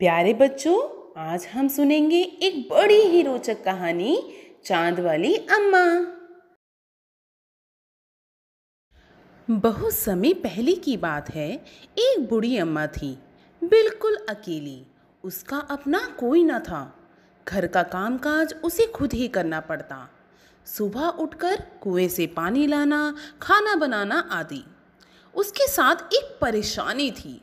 प्यारे बच्चों आज हम सुनेंगे एक बड़ी ही रोचक कहानी चांद वाली अम्मा बहुत समय पहले की बात है एक बूढ़ी अम्मा थी बिल्कुल अकेली उसका अपना कोई न था घर का काम काज उसे खुद ही करना पड़ता सुबह उठकर कुएं से पानी लाना खाना बनाना आदि उसके साथ एक परेशानी थी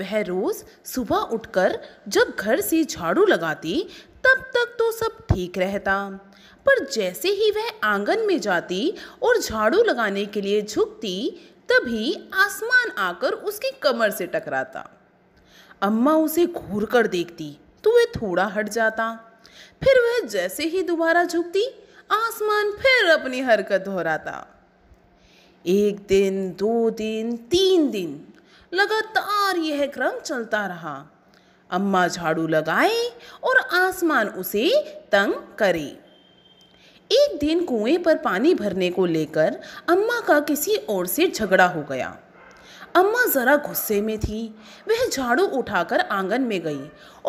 वह रोज़ सुबह उठकर जब घर से झाड़ू लगाती तब तक तो सब ठीक रहता पर जैसे ही वह आंगन में जाती और झाड़ू लगाने के लिए झुकती तभी आसमान आकर उसकी कमर से टकराता अम्मा उसे घूर कर देखती तो वह थोड़ा हट जाता फिर वह जैसे ही दोबारा झुकती आसमान फिर अपनी हरकत दोहराता एक दिन दो दिन तीन दिन लगातार यह क्रम चलता रहा अम्मा झाड़ू लगाए और आसमान उसे तंग करे एक दिन कुएं पर पानी भरने को लेकर अम्मा का किसी और से झगड़ा हो गया अम्मा ज़रा गुस्से में थी वह झाड़ू उठाकर आंगन में गई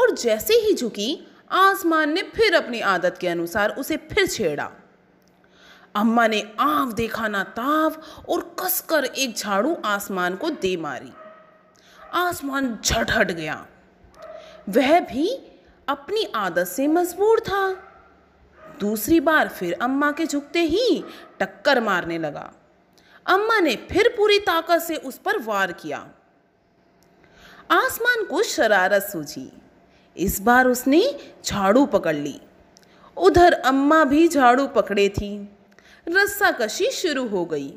और जैसे ही झुकी आसमान ने फिर अपनी आदत के अनुसार उसे फिर छेड़ा अम्मा ने आव देखा ना ताव और कसकर एक झाड़ू आसमान को दे मारी आसमान झट हट गया वह भी अपनी आदत से मजबूर था दूसरी बार फिर अम्मा के झुकते ही टक्कर मारने लगा अम्मा ने फिर पूरी ताकत से उस पर वार किया आसमान को शरारत सूझी इस बार उसने झाड़ू पकड़ ली उधर अम्मा भी झाड़ू पकड़े थी रस्साकशी शुरू हो गई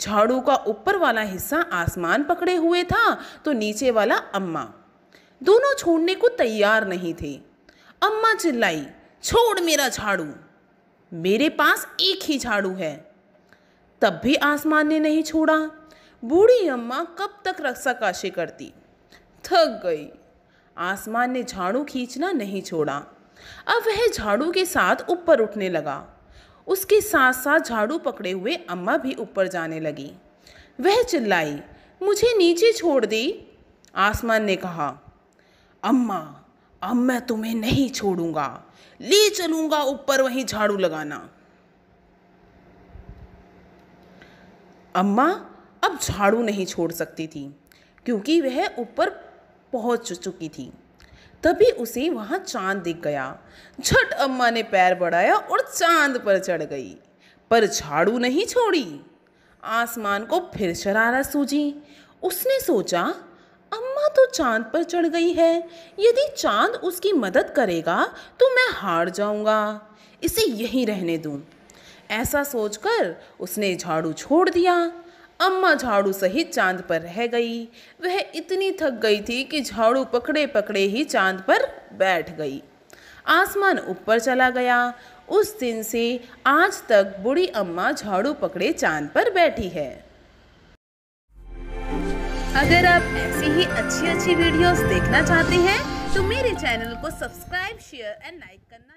झाड़ू का ऊपर वाला हिस्सा आसमान पकड़े हुए था तो नीचे वाला अम्मा दोनों छोड़ने को तैयार नहीं थे अम्मा चिल्लाई छोड़ मेरा झाड़ू मेरे पास एक ही झाड़ू है तब भी आसमान ने नहीं छोड़ा बूढ़ी अम्मा कब तक रक्साकाशी करती थक गई आसमान ने झाड़ू खींचना नहीं छोड़ा अब वह झाड़ू के साथ ऊपर उठने लगा उसके साथ साथ झाड़ू पकड़े हुए अम्मा भी ऊपर जाने लगी वह चिल्लाई मुझे नीचे छोड़ दी आसमान ने कहा अम्मा अब मैं तुम्हें नहीं छोड़ूंगा ले चलूंगा ऊपर वहीं झाड़ू लगाना अम्मा अब झाड़ू नहीं छोड़ सकती थी क्योंकि वह ऊपर पहुंच चुकी थी तभी उसे वहाँ चांद दिख गया झट अम्मा ने पैर बढ़ाया और चांद पर चढ़ गई पर झाड़ू नहीं छोड़ी आसमान को फिर शरारा सूझी उसने सोचा अम्मा तो चांद पर चढ़ गई है यदि चांद उसकी मदद करेगा तो मैं हार जाऊंगा इसे यहीं रहने दूँ ऐसा सोचकर उसने झाड़ू छोड़ दिया अम्मा झाड़ू सहित चांद पर रह गई वह इतनी थक गई थी कि झाड़ू पकड़े पकड़े ही चांद पर बैठ गई आसमान ऊपर चला गया उस दिन से आज तक बूढ़ी अम्मा झाड़ू पकड़े चांद पर बैठी है अगर आप ऐसी ही अच्छी अच्छी वीडियोस देखना चाहते हैं तो मेरे चैनल को सब्सक्राइब शेयर एंड लाइक करना